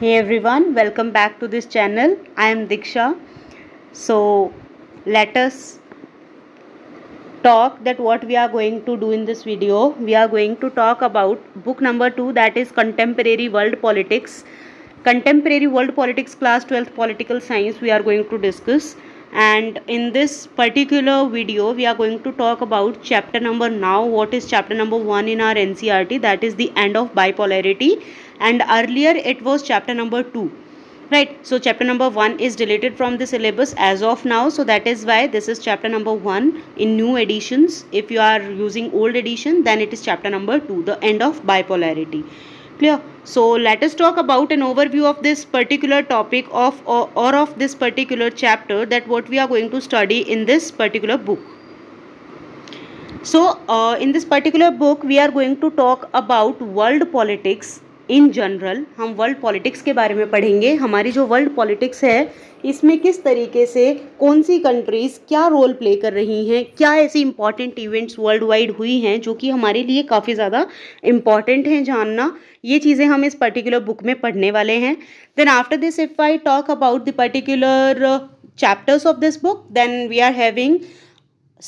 hey everyone welcome back to this channel i am diksha so let us talk that what we are going to do in this video we are going to talk about book number 2 that is contemporary world politics contemporary world politics class 12th political science we are going to discuss and in this particular video we are going to talk about chapter number now what is chapter number 1 in our ncrt that is the end of bipolarity and earlier it was chapter number 2 right so chapter number 1 is deleted from the syllabus as of now so that is why this is chapter number 1 in new editions if you are using old edition then it is chapter number 2 the end of bipolarity clear so let us talk about an overview of this particular topic of or, or of this particular chapter that what we are going to study in this particular book so uh, in this particular book we are going to talk about world politics in general हम world politics के बारे में पढ़ेंगे हमारी जो world politics है इसमें किस तरीके से कौन सी कंट्रीज़ क्या रोल प्ले कर रही हैं क्या ऐसी इंपॉर्टेंट इवेंट्स वर्ल्ड वाइड हुई हैं जो कि हमारे लिए काफ़ी ज़्यादा इम्पॉर्टेंट हैं जानना ये चीज़ें हम इस पर्टिकुलर बुक में पढ़ने वाले हैं then after this if I talk about the particular chapters of this book then we are having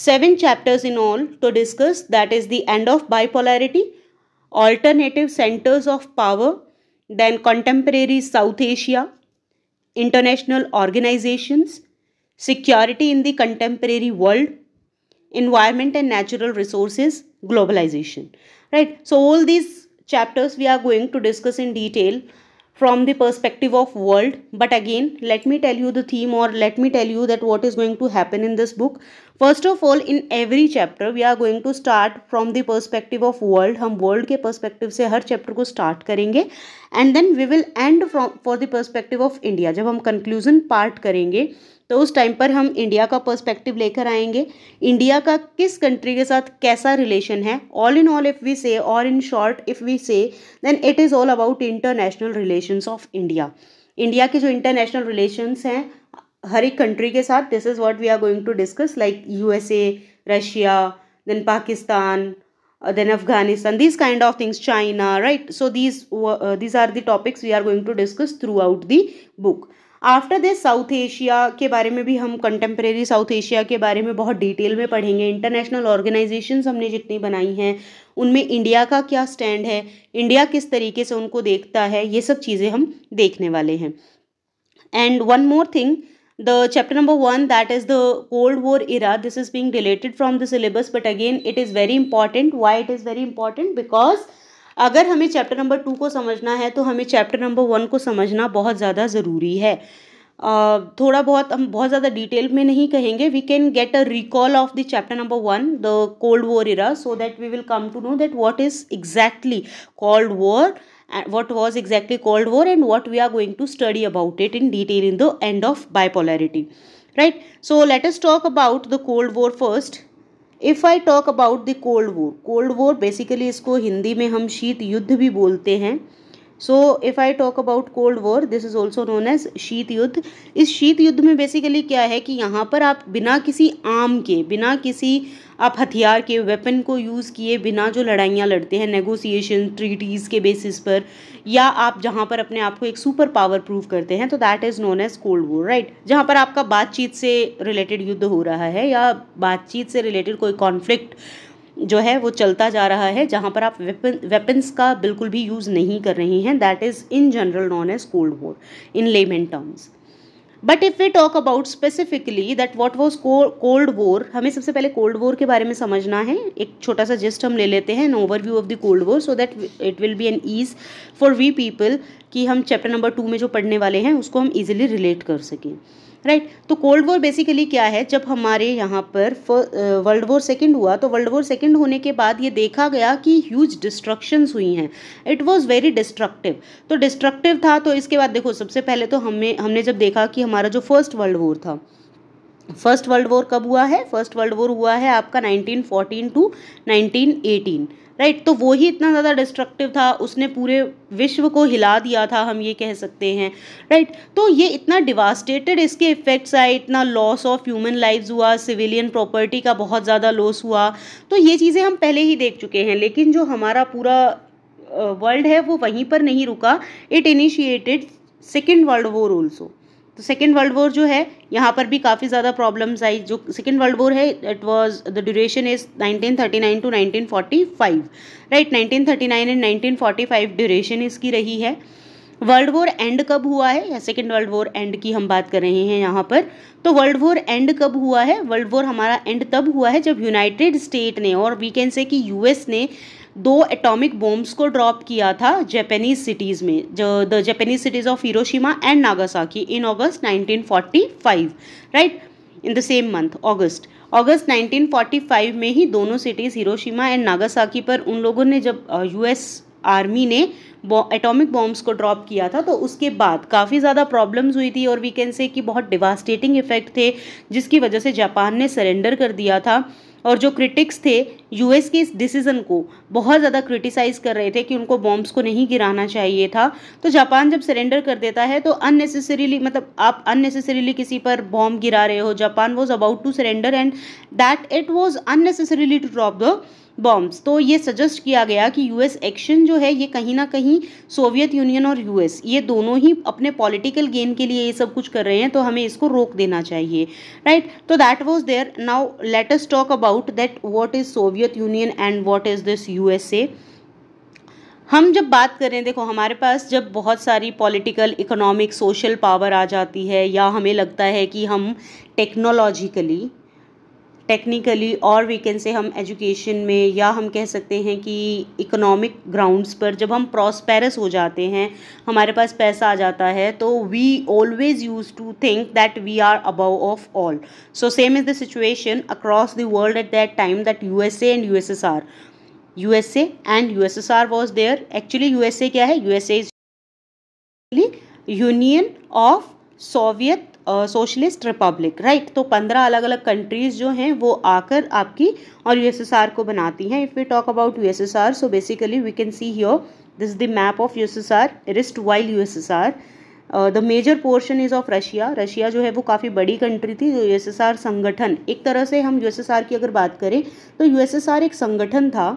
seven chapters in all to discuss that is the end of bipolarity alternative centers of power than contemporary South Asia, international organizations, security in the contemporary world, environment and natural resources, globalization. Right? So, all these chapters we are going to discuss in detail from the perspective of world but again let me tell you the theme or let me tell you that what is going to happen in this book first of all in every chapter we are going to start from the perspective of world हम world के perspective से हर chapter को start करेंगे and then we will end from for the perspective of India जब हम conclusion part करेंगे तो उस टाइम पर हम इंडिया का पर्सपेक्टिव लेकर आएंगे इंडिया का किस कंट्री के साथ कैसा रिलेशन है all in all if we say और in short if we say then it is all about international relations of India India के जो इंटरनेशनल रिलेशंस हैं हर एक कंट्री के साथ this is what we are going to discuss like a Russia then Pakistan then Afghanistan these kind of things China right so these these are the topics we are going to discuss throughout the book after this South Asia के बारे में भी हम contemporary south Asia के बारे में बहुत detail में पढ़ेंगे इंटरनेशनल ऑर्गेनाइजेशंस हमने जितनी बनाई हैं उनमें इंडिया का क्या स्टैंड है इंडिया किस तरीके से उनको देखता है ये सब चीज़ें हम देखने वाले हैं and one more thing the chapter number one that is the cold war era this is being related from the syllabus but again it is very important why it is very important because अगर हमें chapter number two को समझना है तो हमें chapter number one को समझना बहुत ज़्यादा ज़रूरी है थोड़ा बहुत हम बहुत ज़्यादा डिटेल में नहीं कहेंगे we can get a recall of the chapter number one the cold war era so that we will come to know that what is exactly cold war what was exactly cold war and what we are going to study about it in detail in the end of bipolarity right so let's talk about the cold war first if I talk about the cold war cold war basically इसको हिंदी में हम शीत युद्ध भी बोलते हैं so if I talk about cold war this is also known as शीत युद्ध इस शीत युद्ध में बेसिकली क्या है कि यहाँ पर आप बिना किसी आम के बिना किसी आप हथियार के वेपन को यूज़ किए बिना जो लड़ाइयाँ लड़ते हैं नेगोसिएशन ट्रीटीज़ के बेसिस पर या आप जहाँ पर अपने आप को एक सुपर पावर प्रूव करते हैं तो that is known as cold war right जहाँ पर आपका बातचीत से रिलेटेड युद्ध हो रहा है या बातचीत से रिलेटेड कोई कॉन्फ्लिक्ट जो है वो चलता जा रहा है जहाँ पर आप वेपन वेपन्स का बिल्कुल भी यूज़ नहीं कर रहे हैं that is in general known as cold war in layman terms but if we talk about specifically that what was cold war हमें सबसे पहले कोल्ड वॉर के बारे में समझना है एक छोटा सा जिस्ट हम ले लेते हैं an view of the cold war so that it will be an ease for we people कि हम चैप्टर नंबर टू में जो पढ़ने वाले हैं उसको हम ईजिली रिलेट कर सकें राइट right? तो कोल्ड वॉर बेसिकली क्या है जब हमारे यहाँ पर वर्ल्ड वॉर सेकेंड हुआ तो वर्ल्ड वॉर सेकेंड होने के बाद ये देखा गया कि ह्यूज डिस्ट्रक्शंस हुई हैं इट वॉज़ वेरी डिस्ट्रक्टिव तो डिस्ट्रक्टिव था तो इसके बाद देखो सबसे पहले तो हमें हमने जब देखा कि हमारा जो फर्स्ट वर्ल्ड वॉर था फर्स्ट वर्ल्ड वॉर कब हुआ है फर्स्ट वर्ल्ड वॉर हुआ है आपका 1914 टू 1918 राइट right, तो वो ही इतना ज़्यादा डिस्ट्रक्टिव था उसने पूरे विश्व को हिला दिया था हम ये कह सकते हैं राइट right, तो ये इतना डिवास्टेटेड इसके इफ़ेक्ट्स आए इतना लॉस ऑफ ह्यूमन लाइफ हुआ सिविलियन प्रॉपर्टी का बहुत ज़्यादा लॉस हुआ तो ये चीज़ें हम पहले ही देख चुके हैं लेकिन जो हमारा पूरा वर्ल्ड है वो वहीं पर नहीं रुका it initiated second world war also तो सेकेंड वर्ल्ड वॉर जो है यहाँ पर भी काफ़ी ज़्यादा प्रॉब्लम्स आई जो सेकेंड वर्ल्ड वॉर है it was the duration is 1939 to 1945 right 1939 and 1945 duration इसकी रही है वर्ल्ड वॉर एंड कब हुआ है या सेकेंड वर्ल्ड वॉर एंड की हम बात कर रहे हैं यहाँ पर तो वर्ल्ड वॉर एंड कब हुआ है वर्ल्ड वॉर हमारा एंड तब हुआ है जब यूनाइटेड स्टेट ने और वी कैन से कि यूएस ने दो एटॉमिक बॉम्ब्स को ड्रॉप किया था जापानीज सिटीज़ में the Japanese cities of Hiroshima and Nagasaki in August 1945 right in the same month August August 1945 में ही दोनों सिटीज़ हिरोशिमा एंड नागासाकी पर उन लोगों ने जब यूएस आर्मी ने एटॉमिक बॉम्ब्स को ड्रॉप किया था तो उसके बाद काफ़ी ज़्यादा प्रॉब्लम्स हुई थी और वी कैन से कि बहुत डिवास्टेटिंग इफेक्ट थे जिसकी वजह से जापान ने सरेंडर कर दिया था और जो क्रिटिक्स थे यूएस के इस डिसीज़न को बहुत ज़्यादा क्रिटिसाइज कर रहे थे कि उनको बॉम्ब्स को नहीं गिराना चाहिए था तो जापान जब सरेंडर कर देता है तो अननेसेसरीली मतलब आप अननेसेसरीली किसी पर बॉम्ब गिरा रहे हो Japan was about to surrender and that it was unnecessarily to drop the bombs तो ये सजेस्ट किया गया कि यूएस एक्शन जो है ये कहीं ना कहीं सोवियत यूनियन और यूएस ये दोनों ही अपने पॉलिटिकल गेन के लिए ये सब कुछ कर रहे हैं तो हमें इसको रोक देना चाहिए राइट तो that was there now latest talk about that what is Soviet Union and what is this USA हम जब बात करें देखो हमारे पास जब बहुत सारी पॉलिटिकल इकोनॉमिक सोशल पावर आ जाती है या हमें लगता है कि हम टेक्नोलॉजिकली टेक्निकली और वी कैन से हम एजुकेशन में या हम कह सकते हैं कि इकोनॉमिक ग्राउंड्स पर जब हम प्रॉस्पेरस हो जाते हैं हमारे पास पैसा आ जाता है तो we always use to think that we are above of all so same is the situation across the world at that time that U S and U S S R U S A and U S S R was there actually U S A क्या है U S as union of Soviet socialist republic right तो पंद्रह अलग अलग countries जो हैं वो आकर आपकी और यूएसएसआर को बनाती हैं if we talk about USSR so basically we can see here this is the map of USSR rest while USSR the major portion is of Russia Russia जो है वो काफ़ी बड़ी कंट्री थी जो यूएसएसआर संगठन एक तरह से हम यूएसएसआर की अगर बात करें तो यूएसएसआर एक संगठन था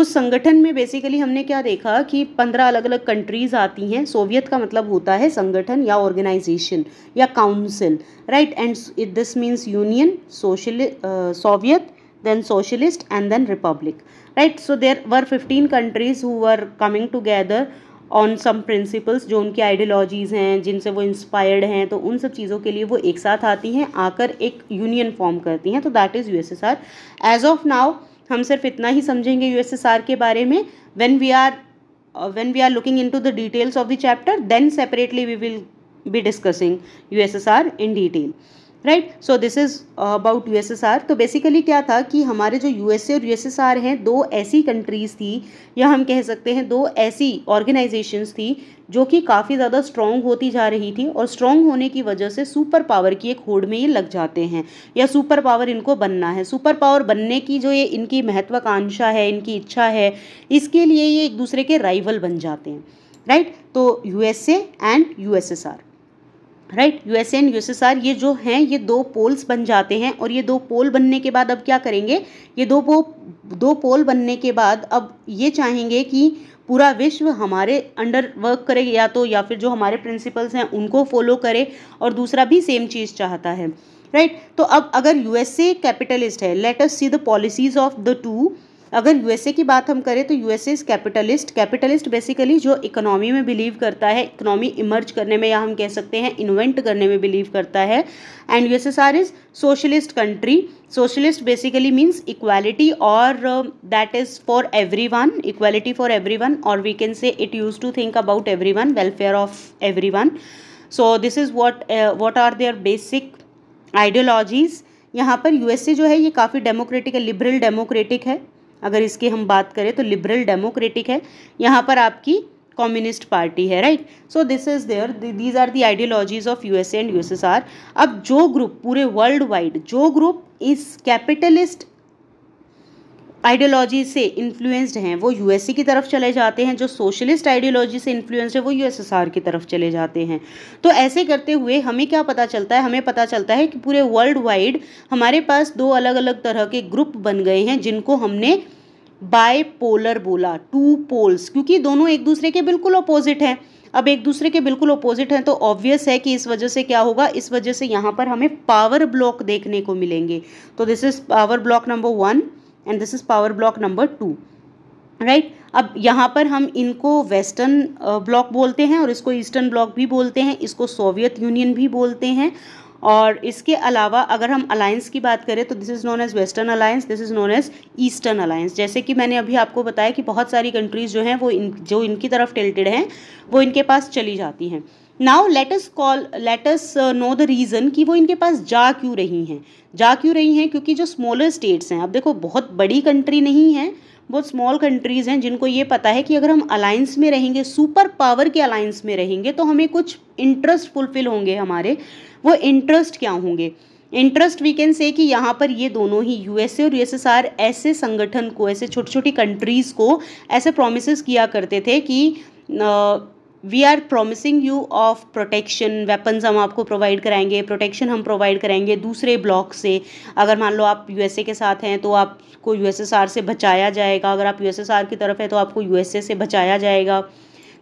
उस संगठन में बेसिकली हमने क्या देखा कि पंद्रह अलग अलग कंट्रीज़ आती हैं सोवियत का मतलब होता है संगठन या ऑर्गेनाइजेशन या council right and it this means union social Soviet then socialist and then republic right so there were fifteen countries who are coming together on some principles जो उनकी आइडियोलॉजीज़ हैं जिनसे वो इंस्पायर्ड हैं तो उन सब चीज़ों के लिए वो एक साथ आती हैं आकर एक यूनियन फॉर्म करती हैं तो that is U S S R as of now हम सिर्फ इतना ही समझेंगे यूएसएसआर के बारे में when we are when we are looking into the details of the chapter then separately we will be discussing USSR in detail right so this is about USSR तो basically क्या था कि हमारे जो यूएसए और यूएसएसआर हैं दो ऐसी कंट्रीज़ थी या हम कह सकते हैं दो ऐसी ऑर्गेनाइजेशंस थी जो कि काफ़ी ज़्यादा स्ट्रॉन्ग होती जा रही थी और स्ट्रॉन्ग होने की वजह से सुपर पावर की एक होड़ में ये लग जाते हैं या सुपर पावर इनको बनना है सुपर पावर बनने की जो ये इनकी महत्वाकांक्षा है इनकी इच्छा है इसके लिए ये एक दूसरे के राइवल बन जाते हैं राइट तो USA and USSR right USA and USSR ये जो हैं ये दो पोल्स बन जाते हैं और ये दो पोल बनने के बाद अब क्या करेंगे ये दो पो दो पोल बनने के बाद अब ये चाहेंगे कि पूरा विश्व हमारे अंडर वर्क करे या तो या फिर जो हमारे प्रिंसिपल्स हैं उनको फॉलो करे और दूसरा भी सेम चीज़ चाहता है राइट right? तो अब अगर यूएसए कैपिटलिस्ट है let us see the policies of the two अगर यूएसए की बात हम करें तो USA is capitalist capitalist basically जो इकोनॉमी में बिलीव करता है इकोनॉमी इमर्ज करने में या हम कह सकते हैं इन्वेंट करने में बिलीव करता है and USSR is socialist country socialist basically means equality और that is for everyone equality for everyone और we can say it use to think about everyone welfare of everyone so this is what what are their basic ideologies यहाँ पर USA जो है ये काफ़ी democratic है liberal democratic है अगर इसकी हम बात करें तो लिबरल डेमोक्रेटिक है यहाँ पर आपकी कम्युनिस्ट पार्टी है right so this is there these are the ideologies of USA and USSR अब जो ग्रुप पूरे वर्ल्ड वाइड जो ग्रुप इस कैपिटलिस्ट आइडियोलॉजी से इन्फ्लुएंस्ड हैं वो यूएसए की तरफ चले जाते हैं जो सोशलिस्ट आइडियोलॉजी से इन्फ्लुएंस्ड है वो यूएसएसआर की तरफ चले जाते हैं तो ऐसे करते हुए हमें क्या पता चलता है हमें पता चलता है कि पूरे वर्ल्ड वाइड हमारे पास दो अलग अलग तरह के ग्रुप बन गए हैं जिनको हमने बायपोलर बोला टू पोल्स क्योंकि दोनों एक दूसरे के बिल्कुल अपोजिट हैं अब एक दूसरे के बिल्कुल अपोजिट हैं तो ऑब्वियस है कि इस वजह से क्या होगा इस वजह से यहाँ पर हमें पावर ब्लॉक देखने को मिलेंगे तो this is power bloc number one and this is power bloc number two right अब यहाँ पर हम इनको वेस्टर्न ब्लॉक बोलते हैं और इसको ईस्टर्न ब्लॉक भी बोलते हैं इसको सोवियत यूनियन भी बोलते हैं और इसके अलावा अगर हम अलायंस की बात करें तो this is known as western alliance this is known as eastern alliance जैसे कि मैंने अभी आपको बताया कि बहुत सारी कंट्रीज़ जो हैं वो इन जो इनकी तरफ टिल्टेड हैं वो इनके पास चली जाती हैं now let's call let's know the reason कि वो इनके पास जा क्यों रही हैं जा क्यों रही हैं क्योंकि जो स्मॉलर स्टेट्स हैं अब देखो बहुत बड़ी कंट्री नहीं है बहुत स्मॉल कंट्रीज़ हैं जिनको ये पता है कि अगर हम अलायंस में रहेंगे सुपर पावर के अलायंस में रहेंगे तो हमें कुछ इंटरेस्ट फुलफिल होंगे हमारे वो इंटरेस्ट क्या होंगे इंटरेस्ट वी कैन से कि यहाँ पर ये दोनों ही यूएसए और यूएसएसआर ऐसे संगठन को ऐसे छोटी छोटी कंट्रीज़ को ऐसे प्रोमिस किया करते थे कि ah, uh, we are promising you of protection weapons हम आपको प्रोवाइड कराएंगे प्रोटेक्शन हम प्रोवाइड कराएंगे दूसरे ब्लॉक से अगर मान लो आप यू के साथ हैं तो आपको यू से बचाया जाएगा अगर आप यू की तरफ है तो आपको यू से बचाया जाएगा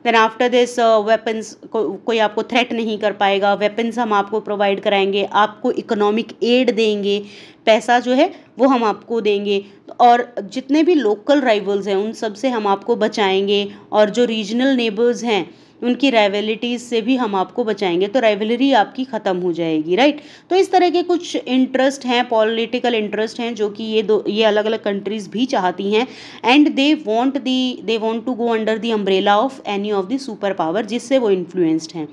देन आफ्टर दिस वेपन्स कोई आपको थ्रेट नहीं कर पाएगा वेपन्स हम आपको प्रोवाइड कराएंगे आपको इकोनॉमिक एड देंगे पैसा जो है वो हम आपको देंगे और जितने भी लोकल राइवल्स हैं उन सब से हम आपको बचाएंगे और जो रीजनल नेबर्स हैं उनकी राइवेलिटीज़ से भी हम आपको बचाएंगे तो राइवलरी आपकी ख़त्म हो जाएगी राइट तो इस तरह के कुछ इंटरेस्ट हैं पॉलिटिकल इंटरेस्ट हैं जो कि ये दो ये अलग अलग कंट्रीज़ भी चाहती हैं and they want the they want to go under the umbrella of any of the super power जिससे वो इन्फ्लुएंस्ड हैं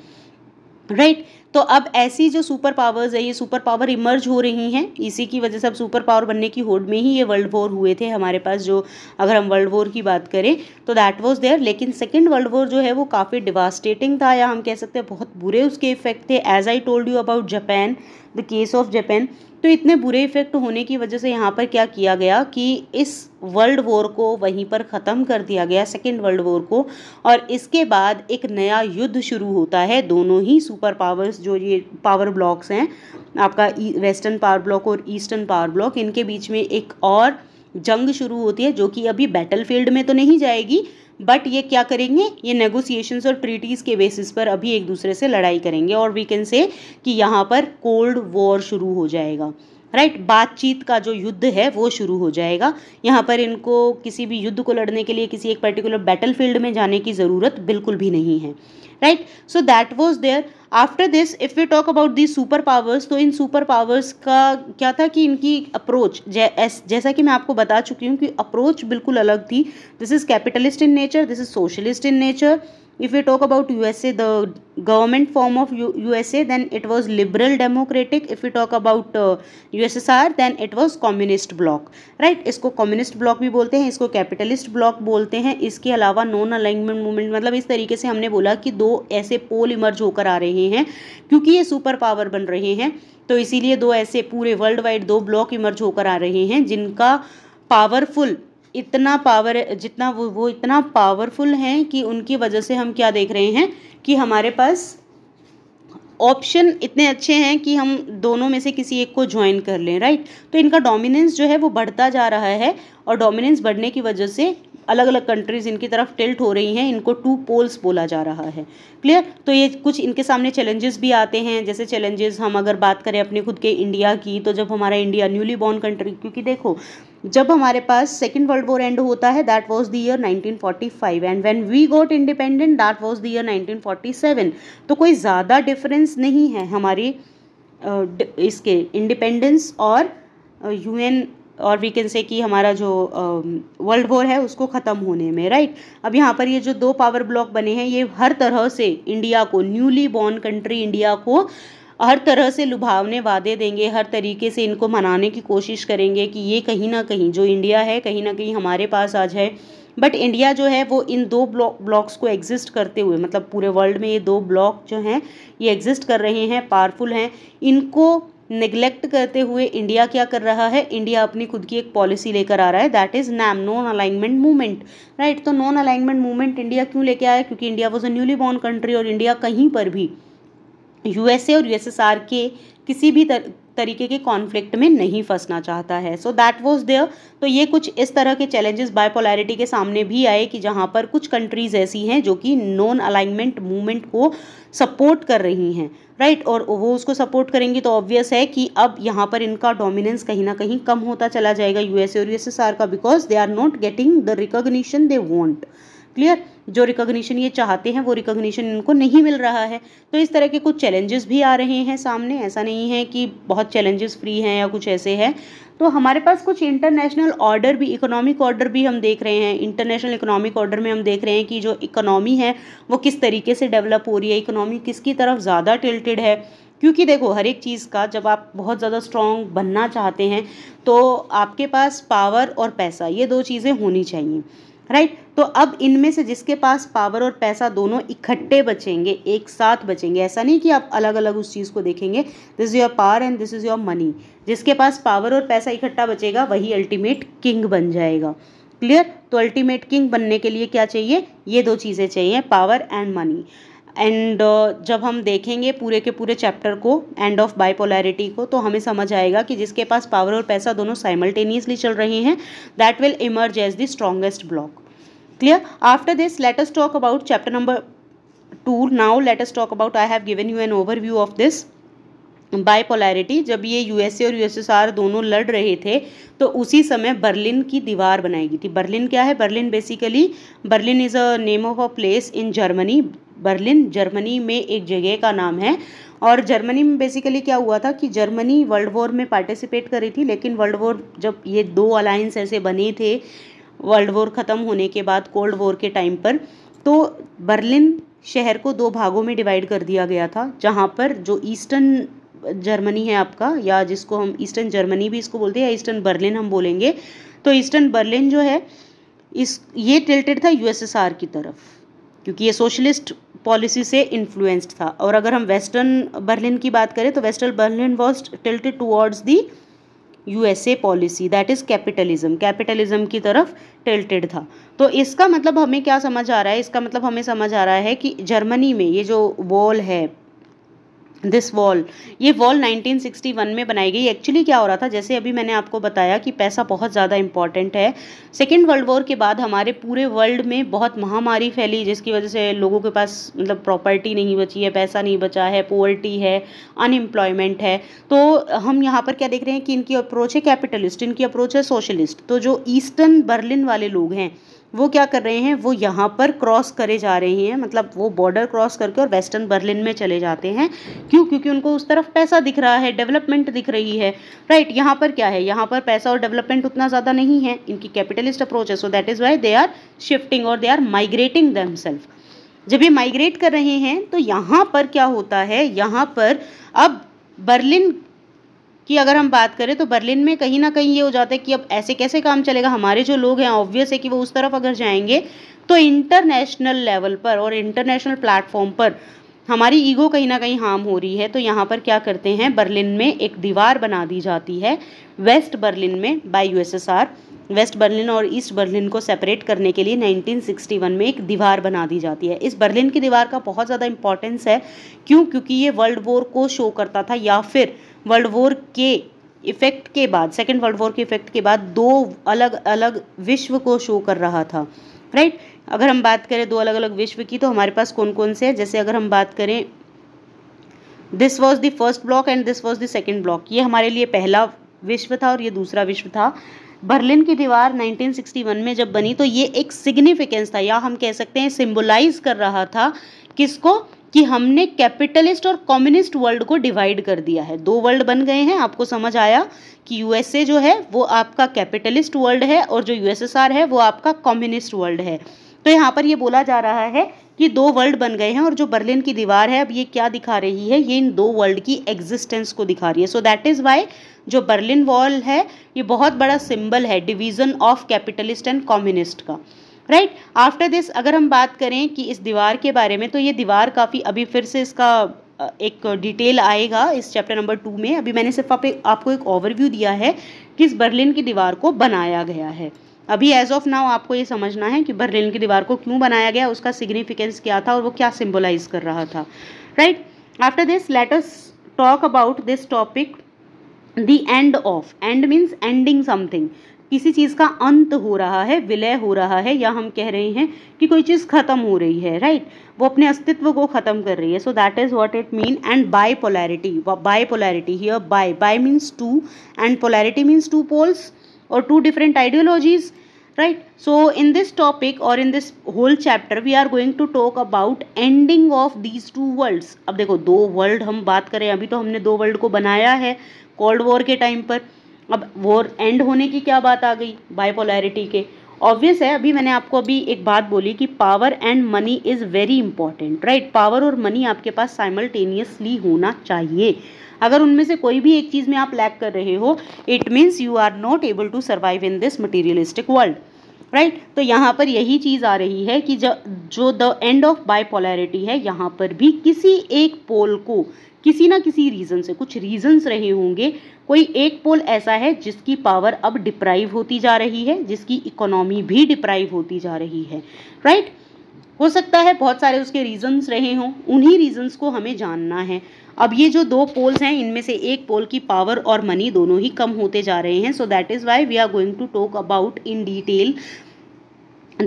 राइट right? तो अब ऐसी जो सुपर पावर्स है ये सुपर पावर इमर्ज हो रही हैं इसी की वजह से अब सुपर पावर बनने की होड़ में ही ये वर्ल्ड वॉर हुए थे हमारे पास जो अगर हम वर्ल्ड वॉर की बात करें तो दैट वॉज देयर लेकिन सेकेंड वर्ल्ड वॉर जो है वो काफ़ी डिवास्टेटिंग था या हम कह सकते हैं बहुत बुरे उसके इफेक्ट थे as I told you about Japan the case of Japan तो इतने बुरे इफ़ेक्ट होने की वजह से यहाँ पर क्या किया गया कि इस वर्ल्ड वॉर को वहीं पर ख़त्म कर दिया गया सेकेंड वर्ल्ड वॉर को और इसके बाद एक नया युद्ध शुरू होता है दोनों ही सुपर पावर्स जो ये पावर ब्लॉक्स हैं आपका वेस्टर्न पावर ब्लॉक और ईस्टर्न पावर ब्लॉक इनके बीच में एक और जंग शुरू होती है जो कि अभी बैटल में तो नहीं जाएगी बट ये क्या करेंगे ये नेगोसिएशंस और ट्रीटीज़ के बेसिस पर अभी एक दूसरे से लड़ाई करेंगे और वी कैन से कि यहाँ पर कोल्ड वॉर शुरू हो जाएगा राइट right? बातचीत का जो युद्ध है वो शुरू हो जाएगा यहाँ पर इनको किसी भी युद्ध को लड़ने के लिए किसी एक पर्टिकुलर बैटलफील्ड में जाने की ज़रूरत बिल्कुल भी नहीं है right so that was there after this if we talk about the super powers तो इन सुपर पावर्स का क्या था कि इनकी अप्रोच जै, जैसा कि मैं आपको बता चुकी हूँ कि अप्रोच बिल्कुल अलग थी this is capitalist in nature this is socialist in nature if we talk about usa the government form of U usa then it was liberal democratic if we talk about uh, ussr then it was communist block right isko communist block bhi bolte hain isko capitalist block bolte hain iske alawa non alignment movement matlab is tarike se humne bola ki do aise pole emerge hokar aa rahe hain kyunki ye super power ban rahe hain to isiliye do aise pure world wide do bloc emerge hokar aa rahe hain jinka powerful इतना power जितना वो वो इतना powerful हैं कि उनकी वजह से हम क्या देख रहे हैं कि हमारे पास ऑप्शन इतने अच्छे हैं कि हम दोनों में से किसी एक को ज्वाइन कर लें राइट तो इनका डोमिनेंस जो है वो बढ़ता जा रहा है और डोमिनेंस बढ़ने की वजह से अलग अलग कंट्रीज़ इनकी तरफ टिल्ट हो रही हैं इनको टू पोल्स बोला जा रहा है क्लियर तो ये कुछ इनके सामने चैलेंजेस भी आते हैं जैसे चैलेंजेस हम अगर बात करें अपने खुद के इंडिया की तो जब हमारा इंडिया न्यूली बॉर्न कंट्री क्योंकि देखो जब हमारे पास सेकेंड वर्ल्ड वॉर एंड होता है that was the year 1945 and when we got independent that was the year 1947 तो कोई ज़्यादा डिफरेंस नहीं है हमारी इसके इंडिपेंडेंस और यूएन और वी कैन से कि हमारा जो वर्ल्ड वॉर है उसको ख़त्म होने में राइट अब यहाँ पर ये जो दो पावर ब्लॉक बने हैं ये हर तरह से इंडिया को न्यूली बॉर्न कंट्री इंडिया को हर तरह से लुभावने वादे देंगे हर तरीके से इनको मनाने की कोशिश करेंगे कि ये कहीं ना कहीं जो इंडिया है कहीं ना कहीं हमारे पास आ जाए बट इंडिया जो है वो इन दो ब्लॉक ब्लॉक्स को एग्जिस्ट करते हुए मतलब पूरे वर्ल्ड में ये दो ब्लॉक जो हैं ये एग्जिस्ट कर रहे हैं पावरफुल हैं इनको निगलेक्ट करते हुए इंडिया क्या कर रहा है इंडिया अपनी खुद की एक पॉलिसी लेकर आ रहा है that is NAM non alignment movement right तो नॉन अलाइनमेंट मूवमेंट इंडिया क्यों लेके आया क्योंकि India was a newly born country और इंडिया कहीं पर भी यूएसए और यूएसएसआर के किसी भी तर तरीके के कॉन्फ्लिक्ट में नहीं फंसना चाहता है सो दैट वॉज देयर तो ये कुछ इस तरह के चैलेंजेस बायपोलैरिटी के सामने भी आए कि जहाँ पर कुछ कंट्रीज़ ऐसी हैं जो कि नॉन अलाइनमेंट मूवमेंट को सपोर्ट कर रही हैं राइट right? और वो उसको सपोर्ट करेंगी तो ऑब्वियस है कि अब यहाँ पर इनका डोमिनेंस कहीं ना कहीं कम होता चला जाएगा यूएसए और यूएसएसआर का because they are not getting the recognition they want clear जो रिकॉग्निशन ये चाहते हैं वो रिकॉग्निशन इनको नहीं मिल रहा है तो इस तरह के कुछ चैलेंजेस भी आ रहे हैं सामने ऐसा नहीं है कि बहुत चैलेंजेस फ्री हैं या कुछ ऐसे हैं तो हमारे पास कुछ इंटरनेशनल ऑर्डर भी इकोनॉमिक ऑर्डर भी हम देख रहे हैं इंटरनेशनल इकोनॉमिक ऑर्डर में हम देख रहे हैं कि जो इकोनॉमी है वो किस तरीके से डेवलप हो रही है इकोनॉमी किसकी तरफ ज़्यादा टिल्टेड है क्योंकि देखो हर एक चीज़ का जब आप बहुत ज़्यादा स्ट्रॉन्ग बनना चाहते हैं तो आपके पास पावर और पैसा ये दो चीज़ें होनी चाहिए राइट तो अब इनमें से जिसके पास पावर और पैसा दोनों इकट्ठे बचेंगे एक साथ बचेंगे ऐसा नहीं कि आप अलग अलग उस चीज़ को देखेंगे this is your power and this is your money जिसके पास पावर और पैसा इकट्ठा बचेगा वही अल्टीमेट किंग बन जाएगा क्लियर तो अल्टीमेट किंग बनने के लिए क्या चाहिए ये दो चीज़ें चाहिए power and money and uh, जब हम देखेंगे पूरे के पूरे चैप्टर को एंड ऑफ बाइपोलैरिटी को तो हमें समझ आएगा कि जिसके पास पावर और पैसा दोनों साइमल्टेनियसली चल रहे हैं that will emerge as the strongest bloc clear after this let us talk about chapter number 2 now let us talk about i have given you an overview of this जब ये USA और USSR दोनों लड़ रहे थे तो उसी समय बर्लिन की दीवार बनाई गई थी बर्लिन क्या है Berlin basically Berlin is a name of a place in Germany Berlin Germany में एक जगह का नाम है और जर्मनी में बेसिकली क्या हुआ था कि जर्मनी वर्ल्ड वॉर में पार्टिसिपेट करी थी लेकिन वर्ल्ड वॉर जब ये दो अलायंस ऐसे बने थे वर्ल्ड वॉर ख़त्म होने के बाद कोल्ड वॉर के टाइम पर तो बर्लिन शहर को दो भागों में डिवाइड कर दिया गया था जहाँ पर जो ईस्टर्न जर्मनी है आपका या जिसको हम ईस्टर्न जर्मनी भी इसको बोलते हैं या ईस्टर्न बर्लिन हम बोलेंगे तो ईस्टर्न बर्लिन जो है इस ये टिल्टेड था यूएसएसआर की तरफ क्योंकि ये सोशलिस्ट पॉलिसी से इन्फ्लुएंस्ड था और अगर हम वेस्टर्न बर्लिन की बात करें तो western Berlin was tilted towards the USA policy that is capitalism capitalism की तरफ टेल्टेड था तो इसका मतलब हमें क्या समझ आ रहा है इसका मतलब हमें समझ आ रहा है कि जर्मनी में ये जो वॉल है दिस वॉल ये वॉल 1961 में बनाई गई एक्चुअली क्या हो रहा था जैसे अभी मैंने आपको बताया कि पैसा बहुत ज़्यादा इंपॉर्टेंट है सेकेंड वर्ल्ड वॉर के बाद हमारे पूरे वर्ल्ड में बहुत महामारी फैली जिसकी वजह से लोगों के पास मतलब प्रॉपर्टी नहीं बची है पैसा नहीं बचा है पोवर्टी है अनएम्प्लॉयमेंट है तो हम यहाँ पर क्या देख रहे हैं कि इनकी अप्रोच है कैपिटलिस्ट इनकी अप्रोच है सोशलिस्ट तो जो ईस्टर्न बर्लिन वाले लोग हैं वो क्या कर रहे हैं वो यहाँ पर क्रॉस करे जा रहे हैं मतलब वो बॉर्डर क्रॉस करके और वेस्टर्न बर्लिन में चले जाते हैं क्यों क्योंकि उनको उस तरफ पैसा दिख रहा है डेवलपमेंट दिख रही है राइट यहाँ पर क्या है यहाँ पर पैसा और डेवलपमेंट उतना ज़्यादा नहीं है इनकी कैपिटलिस्ट अप्रोच है so that is why they are shifting और दे आर माइग्रेटिंग दैम जब ये माइग्रेट कर रहे हैं तो यहाँ पर क्या होता है यहाँ पर अब बर्लिन कि अगर हम बात करें तो बर्लिन में कहीं ना कहीं ये हो जाता है कि अब ऐसे कैसे काम चलेगा हमारे जो लोग हैं ऑब्वियस है कि वो उस तरफ अगर जाएंगे तो इंटरनेशनल लेवल पर और इंटरनेशनल प्लेटफॉर्म पर हमारी ईगो कहीं ना कहीं हार्म हो रही है तो यहाँ पर क्या करते हैं बर्लिन में एक दीवार बना दी जाती है वेस्ट बर्लिन में बाय यूएसएसआर वेस्ट बर्लिन और ईस्ट बर्लिन को सेपरेट करने के लिए 1961 में एक दीवार बना दी जाती है इस बर्लिन की दीवार का बहुत ज़्यादा इंपॉर्टेंस है क्यों क्योंकि ये वर्ल्ड वॉर को शो करता था या फिर वर्ल्ड वॉर के इफ़ेक्ट के बाद सेकेंड वर्ल्ड वॉर के इफ़ेक्ट के बाद दो अलग अलग विश्व को शो कर रहा था राइट right? अगर हम बात करें दो अलग अलग विश्व की तो हमारे पास कौन कौन से हैं जैसे अगर हम बात करें this was the first bloc and this was the second bloc ये हमारे लिए पहला विश्व था और ये दूसरा विश्व था बर्लिन की दीवार 1961 में जब बनी तो ये एक सिग्निफिकेंस था या हम कह सकते हैं सिम्बोलाइज कर रहा था किसको कि हमने कैपिटलिस्ट और कम्युनिस्ट वर्ल्ड को डिवाइड कर दिया है दो वर्ल्ड बन गए हैं आपको समझ आया कि यूएसए जो है वो आपका कैपिटलिस्ट वर्ल्ड है और जो यूएसएसआर है वो आपका कम्युनिस्ट वर्ल्ड है तो यहाँ पर ये बोला जा रहा है कि दो वर्ल्ड बन गए हैं और जो बर्लिन की दीवार है अब ये क्या दिखा रही है ये इन दो वर्ल्ड की एग्जिस्टेंस को दिखा रही है सो दैट इज़ वाई जो बर्लिन वॉल है ये बहुत बड़ा सिंबल है division of capitalist and communist का राइट आफ्टर दिस अगर हम बात करें कि इस दीवार के बारे में तो ये दीवार काफ़ी अभी फिर से इसका एक डिटेल आएगा इस चैप्टर नंबर टू में अभी मैंने सिर्फ आप आपको एक ओवरव्यू दिया है कि इस बर्लिन की दीवार को बनाया गया है अभी एज ऑफ नाउ आपको ये समझना है कि बर्लिन की दीवार को क्यों बनाया गया उसका सिग्निफिकेंस क्या था और वो क्या सिम्बोलाइज कर रहा था right after this let's talk about this topic the end of end means ending something किसी चीज़ का अंत हो रहा है विलय हो रहा है या हम कह रहे हैं कि कोई चीज़ ख़त्म हो रही है राइट वो अपने अस्तित्व को ख़त्म कर रही है so that is what it mean end bipolarity bipolarity here bi bi means two and polarity means two poles और two different ideologies right so in this topic और in this whole chapter we are going to talk about ending of these two worlds अब देखो दो world हम बात करें अभी तो हमने दो वर्ल्ड को बनाया है कोल्ड वॉर के टाइम पर अब वो एंड होने की क्या बात आ गई बाइपोलैरिटी के ऑब्वियस है अभी मैंने आपको अभी एक बात बोली कि power and money is very important right power और मनी आपके पास साइमल्टेनियसली होना चाहिए अगर उनमें से कोई भी एक चीज़ में आप लैक कर रहे हो it means you are not able to survive in this materialistic world right right? तो यहाँ पर यही चीज़ आ रही है कि जो द एंड ऑफ बाई है यहाँ पर भी किसी एक पोल को किसी ना किसी रीज़न से कुछ रीजंस रहे होंगे कोई एक पोल ऐसा है जिसकी पावर अब डिप्राइव होती जा रही है जिसकी इकोनॉमी भी डिप्राइव होती जा रही है राइट right? हो सकता है बहुत सारे उसके रीजंस रहे हों उन्हीं रीजंस को हमें जानना है अब ये जो दो पोल्स हैं इनमें से एक पोल की पावर और मनी दोनों ही कम होते जा रहे हैं so that is why we are going to talk about in detail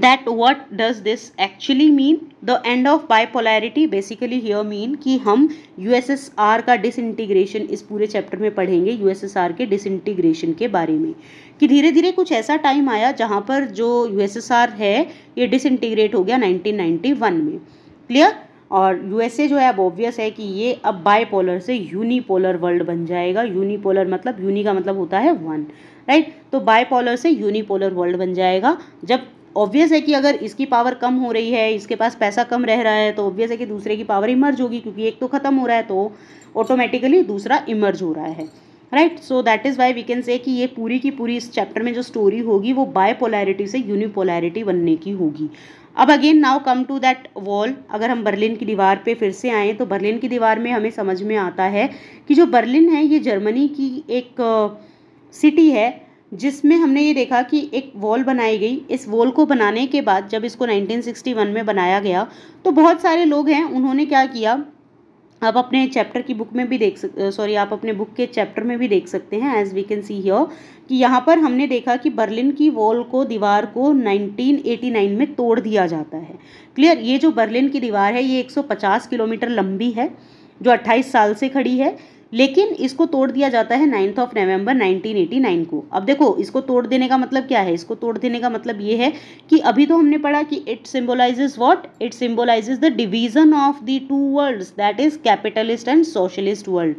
that what does this actually mean the end of bipolarity basically here mean कि हम USSR का disintegration इस पूरे chapter में पढ़ेंगे USSR के disintegration के बारे में कि धीरे धीरे कुछ ऐसा time आया जहाँ पर जो USSR है ये disintegrate हो गया 1991 में क्लियर और यूएसए जो है अब ऑब्वियस है कि ये अब बाईपोलर से यूनिपोलर वर्ल्ड बन जाएगा यूनिपोलर मतलब यूनी का मतलब होता है वन राइट right? तो बाईपोलर से यूनिपोलर वर्ल्ड बन जाएगा जब ऑब्वियस है कि अगर इसकी पावर कम हो रही है इसके पास पैसा कम रह रहा है तो ऑब्वियस है कि दूसरे की पावर इमर्ज होगी क्योंकि एक तो ख़त्म हो रहा है तो ऑटोमेटिकली दूसरा इमर्ज हो रहा है right so that is why we can say कि ये पूरी की पूरी इस चैप्टर में जो स्टोरी होगी वो बाय पोलैरिटी से यूनिपोलैरिटी बनने की होगी अब again now come to that wall अगर हम बर्लिन की दीवार पे फिर से आएँ तो बर्लिन की दीवार में हमें समझ में आता है कि जो बर्लिन है ये जर्मनी की एक सिटी है जिसमें हमने ये देखा कि एक वॉल बनाई गई इस वॉल को बनाने के बाद जब इसको 1961 में बनाया गया तो बहुत सारे लोग हैं उन्होंने क्या किया आप अपने चैप्टर की बुक में भी देख सकते सॉरी आप अपने बुक के चैप्टर में भी देख सकते हैं as we can see here कि यहाँ पर हमने देखा कि बर्लिन की वॉल को दीवार को 1989 में तोड़ दिया जाता है क्लियर ये जो बर्लिन की दीवार है ये 150 किलोमीटर लंबी है जो 28 साल से खड़ी है लेकिन इसको तोड़ दिया जाता है नाइन्थ ऑफ नवंबर 1989 को अब देखो इसको तोड़ देने का मतलब क्या है इसको तोड़ देने का मतलब ये है कि अभी तो हमने पढ़ा कि it symbolizes what it symbolizes the division of the two worlds that is capitalist and socialist world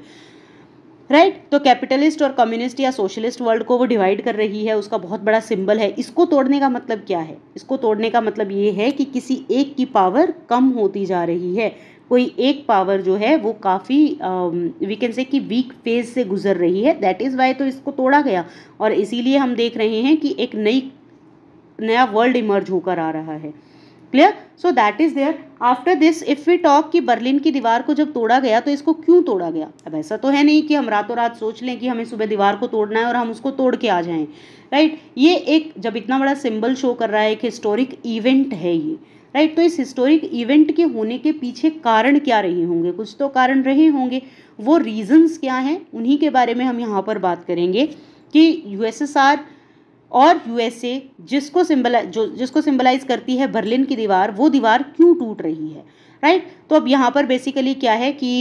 right right? तो कैपिटलिस्ट और कम्युनिस्ट या सोशलिस्ट वर्ल्ड को वो डिवाइड कर रही है उसका बहुत बड़ा सिंबल है इसको तोड़ने का मतलब क्या है इसको तोड़ने का मतलब ये है कि किसी एक की पावर कम होती जा रही है कोई एक पावर जो है वो काफ़ी वी कैन से कि वीक फेज से गुजर रही है दैट इज़ वाई तो इसको तोड़ा गया और इसीलिए हम देख रहे हैं कि एक नई नया वर्ल्ड इमर्ज होकर आ रहा है clear so that is there after this if we talk कि बर्लिन की दीवार को जब तोड़ा गया तो इसको क्यों तोड़ा गया अब ऐसा तो है नहीं कि हम रातों रात सोच लें कि हमें सुबह दीवार को तोड़ना है और हम उसको तोड़ के आ जाएं राइट right? ये एक जब इतना बड़ा सिंबल शो कर रहा है एक हिस्टोरिक इवेंट है ये राइट तो इस हिस्टोरिक इवेंट के होने के पीछे कारण क्या रहे होंगे कुछ तो कारण रहे होंगे वो रीजंस क्या हैं उन्हीं के बारे में हम यहाँ पर बात करेंगे कि यूएसएसआर और यूएसए जिसको सिंबला जो जिसको सिंबलाइज करती है बर्लिन की दीवार वो दीवार क्यों टूट रही है राइट तो अब यहाँ पर बेसिकली क्या है कि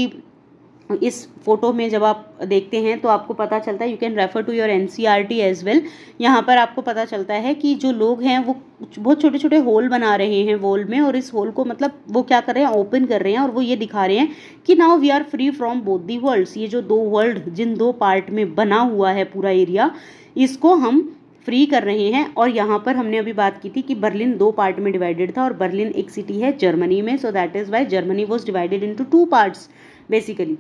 इस फोटो में जब आप देखते हैं तो आपको पता चलता है you can refer to your N C R T as well यहाँ पर आपको पता चलता है कि जो लोग हैं वो बहुत छोटे छोटे होल बना रहे हैं वॉल में और इस होल को मतलब वो क्या कर रहे हैं ओपन कर रहे हैं और वो ये दिखा रहे हैं कि now we are free from both the worlds ये जो दो वर्ल्ड जिन दो पार्ट में बना हुआ है पूरा एरिया इसको हम फ्री कर रहे हैं और यहाँ पर हमने अभी बात की थी कि बर्लिन दो पार्ट में डिवाइडेड था और बर्लिन एक सिटी है जर्मनी में so that is why Germany was divided into two parts basically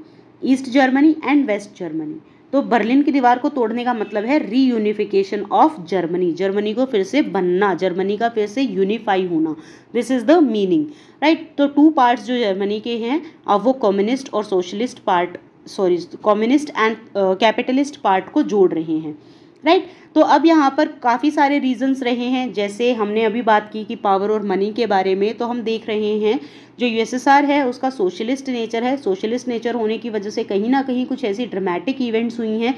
east Germany and west Germany तो बर्लिन की दीवार को तोड़ने का मतलब है रीयूनिफिकेशन ऑफ जर्मनी जर्मनी को फिर से बनना जर्मनी का फिर से यूनिफाई होना this is the meaning right तो टू पार्ट्स जो जर्मनी के हैं अब वो कम्युनिस्ट और socialist part sorry communist and capitalist part को जोड़ रहे हैं राइट तो अब यहाँ पर काफ़ी सारे रीजंस रहे हैं जैसे हमने अभी बात की कि पावर और मनी के बारे में तो हम देख रहे हैं जो यूएसएसआर है उसका सोशलिस्ट नेचर है सोशलिस्ट नेचर होने की वजह से कहीं ना कहीं कुछ ऐसी ड्रामेटिक इवेंट्स हुई हैं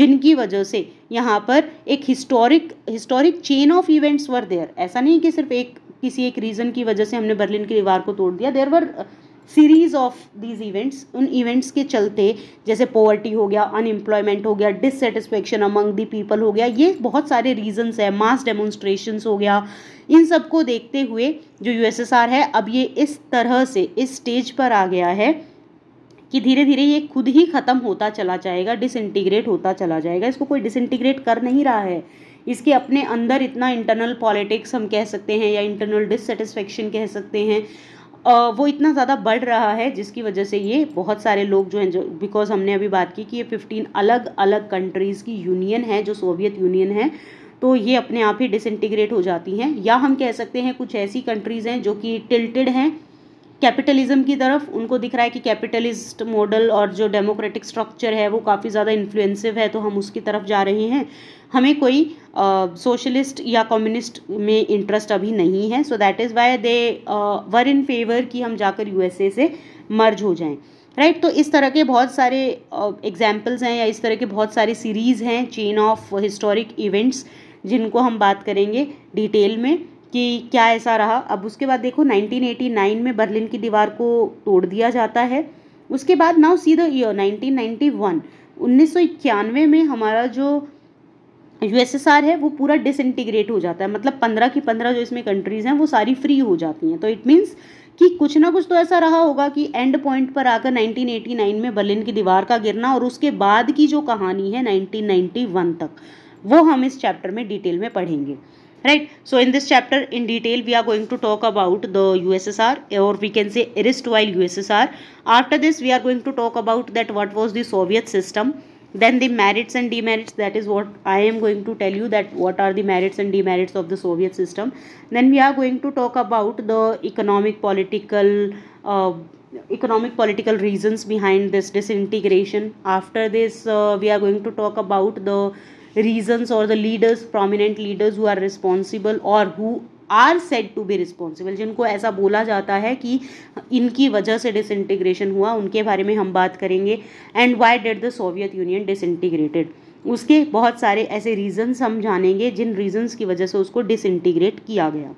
जिनकी वजह से यहाँ पर एक historic historic chain of events were there ऐसा नहीं कि सिर्फ एक किसी एक रीज़न की वजह से हमने बर्लिन की दीवार को तोड़ दिया there were series of these events उन इवेंट्स के चलते जैसे पॉवर्टी हो गया अनएम्प्लॉयमेंट हो गया डिससेटिस्फेक्शन अमंग दी पीपल हो गया ये बहुत सारे रीजंस है मास डेमोन्स्ट्रेशंस हो गया इन सब को देखते हुए जो यूएसएसआर है अब ये इस तरह से इस स्टेज पर आ गया है कि धीरे धीरे ये खुद ही ख़त्म होता चला जाएगा डिसइंटीग्रेट होता चला जाएगा इसको कोई डिसइंटीग्रेट कर नहीं रहा है इसके अपने अंदर इतना इंटरनल पॉलिटिक्स हम कह सकते हैं या इंटरनल डिससेटिस्फेक्शन कह सकते हैं वो इतना ज़्यादा बढ़ रहा है जिसकी वजह से ये बहुत सारे लोग जो हैं जो बिकॉज हमने अभी बात की कि ये फिफ्टीन अलग अलग कंट्रीज़ की यूनियन है जो सोवियत यूनियन है तो ये अपने आप ही डिसइंटीग्रेट हो जाती हैं या हम कह सकते हैं कुछ ऐसी कंट्रीज़ हैं जो कि टिल्टेड हैं कैपिटलिज्म की तरफ उनको दिख रहा है कि कैपिटलिस्ट मॉडल और जो डेमोक्रेटिक स्ट्रक्चर है वो काफ़ी ज़्यादा इन्फ्लुएंसिव है तो हम उसकी तरफ जा रहे हैं हमें कोई सोशलिस्ट या कम्युनिस्ट में इंटरेस्ट अभी नहीं है so that is why they were in favour कि हम जाकर यूएसए से मर्ज हो जाएं राइट right? तो इस तरह के बहुत सारे एग्जाम्पल्स uh, हैं या इस तरह के बहुत सारे सीरीज़ हैं चेन ऑफ हिस्टोरिक इवेंट्स जिनको हम बात करेंगे डिटेल में कि क्या ऐसा रहा अब उसके बाद देखो 1989 में बर्लिन की दीवार को तोड़ दिया जाता है उसके बाद नाउ सी द ईयर 1991 1991 में हमारा जो यूएसएसआर है वो पूरा डिसइंटीग्रेट हो जाता है मतलब पंद्रह की पंद्रह जो इसमें कंट्रीज हैं वो सारी फ्री हो जाती हैं तो इट मीन्स कि कुछ ना कुछ तो ऐसा रहा होगा कि एंड पॉइंट पर आकर 1989 में बर्लिन की दीवार का गिरना और उसके बाद की जो कहानी है 1991 तक वो हम इस चैप्टर में डिटेल में पढ़ेंगे right so in this chapter in detail we are going to talk about the USSR और we can say erstwhile USSR after this we are going to talk about that what was Soviet system then the merits and demerits that is what i am going to tell you that what are the merits and demerits of the soviet system then we are going to talk about the economic political uh, economic political reasons behind this disintegration after this uh, we are going to talk about the reasons or the leaders prominent leaders who are responsible or who are said to be responsible जिनको ऐसा बोला जाता है कि इनकी वजह से disintegration हुआ उनके बारे में हम बात करेंगे and why did the Soviet Union disintegrated उसके बहुत सारे ऐसे रीजन्स हम जानेंगे जिन रीजन्स की वजह से उसको डिसइंटीग्रेट किया गया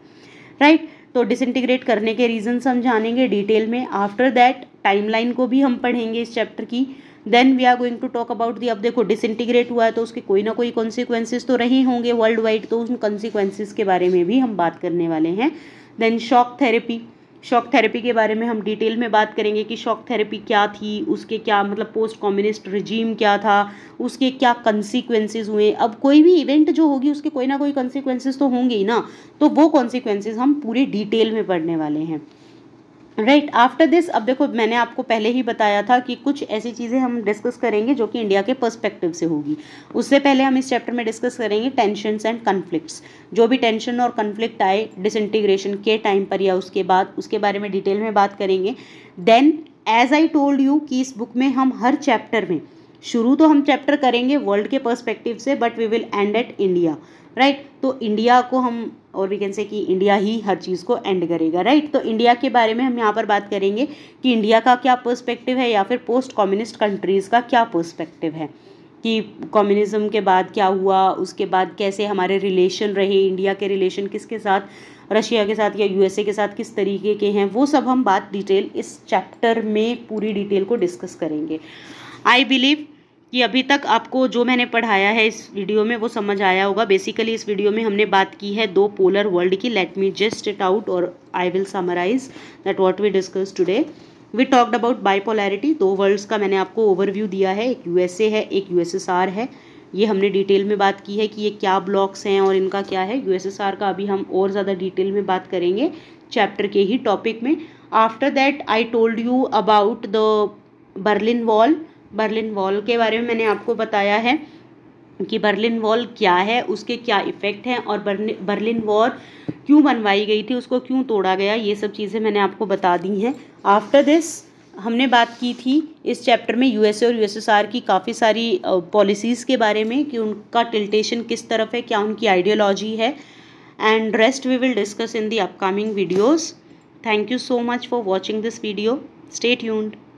राइट right? तो डिसइंटीग्रेट करने के रीजन्स हम जानेंगे डिटेल में आफ्टर दैट टाइमलाइन को भी हम पढ़ेंगे इस चैप्टर की then we are going to talk about the अब देखो डिसइंटीग्रेट हुआ है तो उसके कोई ना कोई कॉन्सिक्वेंसेज तो रहे होंगे वर्ल्ड वाइड तो उन कॉन्सिक्वेंसेज के बारे में भी हम बात करने वाले हैं then shock therapy shock therapy के बारे में हम डिटेल में बात करेंगे कि शॉक थेरेपी क्या थी उसके क्या मतलब पोस्ट कम्युनिस्ट रिजीम क्या था उसके क्या कंसिक्वेंसेज हुए अब कोई भी इवेंट जो होगी उसके कोई ना कोई कंसिक्वेंसेज तो होंगे ही ना तो वो कॉन्सिक्वेंसेज हम पूरे डिटेल में पढ़ने वाले हैं राइट आफ्टर दिस अब देखो मैंने आपको पहले ही बताया था कि कुछ ऐसी चीज़ें हम डिस्कस करेंगे जो कि इंडिया के पर्सपेक्टिव से होगी उससे पहले हम इस चैप्टर में डिस्कस करेंगे टेंशन एंड कन्फ्लिक्ट जो भी टेंशन और कन्फ्लिक्ट आए डिसइंटीग्रेशन के टाइम पर या उसके बाद उसके बारे में डिटेल में बात करेंगे then as I told you कि इस बुक में हम हर चैप्टर में शुरू तो हम चैप्टर करेंगे वर्ल्ड के पर्सपेक्टिव से but we will end at India right तो इंडिया को हम और वी कैन से कि इंडिया ही हर चीज़ को एंड करेगा राइट तो इंडिया के बारे में हम यहाँ पर बात करेंगे कि इंडिया का क्या पर्सपेक्टिव है या फिर पोस्ट कम्युनिस्ट कंट्रीज़ का क्या पर्सपेक्टिव है कि कम्युनिज़्म के बाद क्या हुआ उसके बाद कैसे हमारे रिलेशन रहे इंडिया के रिलेशन किसके साथ रशिया के साथ या यूएसए के साथ किस तरीके के हैं वो सब हम बात डिटेल इस चैप्टर में पूरी डिटेल को डिस्कस करेंगे आई बिलीव कि अभी तक आपको जो मैंने पढ़ाया है इस वीडियो में वो समझ आया होगा बेसिकली इस वीडियो में हमने बात की है दो पोलर वर्ल्ड की let me just it out और I will summarize that what we discuss today we talked about bipolarity दो वर्ल्ड्स का मैंने आपको ओवरव्यू दिया है एक यूएसए है एक यूएसएसआर है ये हमने डिटेल में बात की है कि ये क्या ब्लॉक्स हैं और इनका क्या है यूएसएसआर का अभी हम और ज़्यादा डिटेल में बात करेंगे चैप्टर के ही टॉपिक में after that I told you about the Berlin wall Berlin wall के बारे में मैंने आपको बताया है कि बर्लिन वॉल क्या है उसके क्या इफ़ेक्ट हैं और बर्लिन वॉल क्यों बनवाई गई थी उसको क्यों तोड़ा गया ये सब चीज़ें मैंने आपको बता दी हैं आफ्टर दिस हमने बात की थी इस चैप्टर में यूएसए और यूएसएसआर की काफ़ी सारी पॉलिसीज़ के बारे में कि उनका टिल्टेशन किस तरफ है क्या उनकी आइडियोलॉजी है and rest we will discuss in the upcoming videos thank you so much for watching this video stay tuned